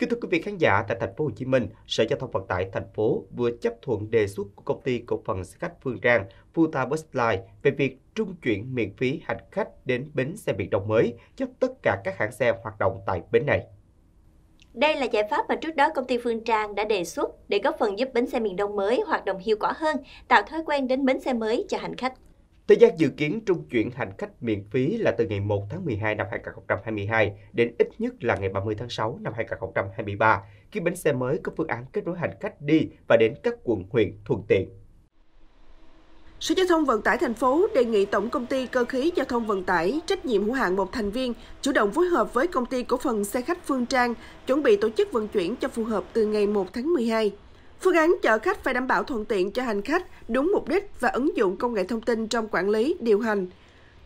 Kính thưa quý vị khán giả, tại thành phố Hồ Chí Minh, Sở Giao thông Vận tải thành phố vừa chấp thuận đề xuất của công ty cổ phần xe khách Phương Trang, Futa Busline về việc trung chuyển miễn phí hành khách đến bến xe miền Đông mới cho tất cả các hãng xe hoạt động tại bến này. Đây là giải pháp mà trước đó công ty Phương Trang đã đề xuất để góp phần giúp bến xe miền Đông mới hoạt động hiệu quả hơn, tạo thói quen đến bến xe mới cho hành khách. Thời gian dự kiến trung chuyển hành khách miễn phí là từ ngày 1 tháng 12 năm 2022 đến ít nhất là ngày 30 tháng 6 năm 2023, khi bến xe mới có phương án kết nối hành khách đi và đến các quận huyện thuận tiện. Sở Giao thông Vận tải thành phố đề nghị Tổng công ty Cơ khí Giao thông Vận tải trách nhiệm hữu hạn một thành viên chủ động phối hợp với công ty cổ phần xe khách Phương Trang chuẩn bị tổ chức vận chuyển cho phù hợp từ ngày 1 tháng 12. Phương án chở khách phải đảm bảo thuận tiện cho hành khách, đúng mục đích và ứng dụng công nghệ thông tin trong quản lý, điều hành.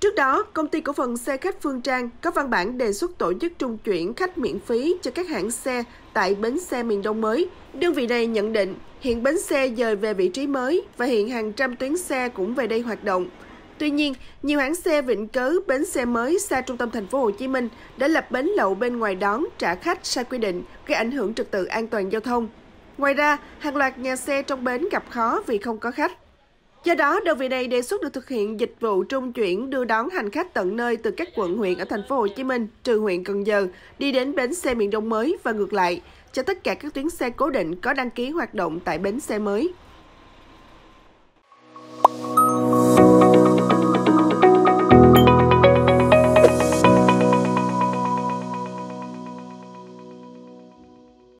Trước đó, công ty cổ phần xe khách Phương Trang có văn bản đề xuất tổ chức trung chuyển khách miễn phí cho các hãng xe tại bến xe miền Đông mới. Đơn vị này nhận định hiện bến xe dời về vị trí mới và hiện hàng trăm tuyến xe cũng về đây hoạt động. Tuy nhiên, nhiều hãng xe vịnh cớ bến xe mới xa trung tâm thành phố Hồ Chí Minh đã lập bến lậu bên ngoài đón trả khách sai quy định, gây ảnh hưởng trực tự an toàn giao thông. Ngoài ra, hàng loạt nhà xe trong bến gặp khó vì không có khách. Do đó, đơn vị này đề xuất được thực hiện dịch vụ trung chuyển đưa đón hành khách tận nơi từ các quận huyện ở thành phố Hồ Chí Minh, trừ huyện Cần Giờ, đi đến bến xe miền Đông mới và ngược lại, cho tất cả các tuyến xe cố định có đăng ký hoạt động tại bến xe mới.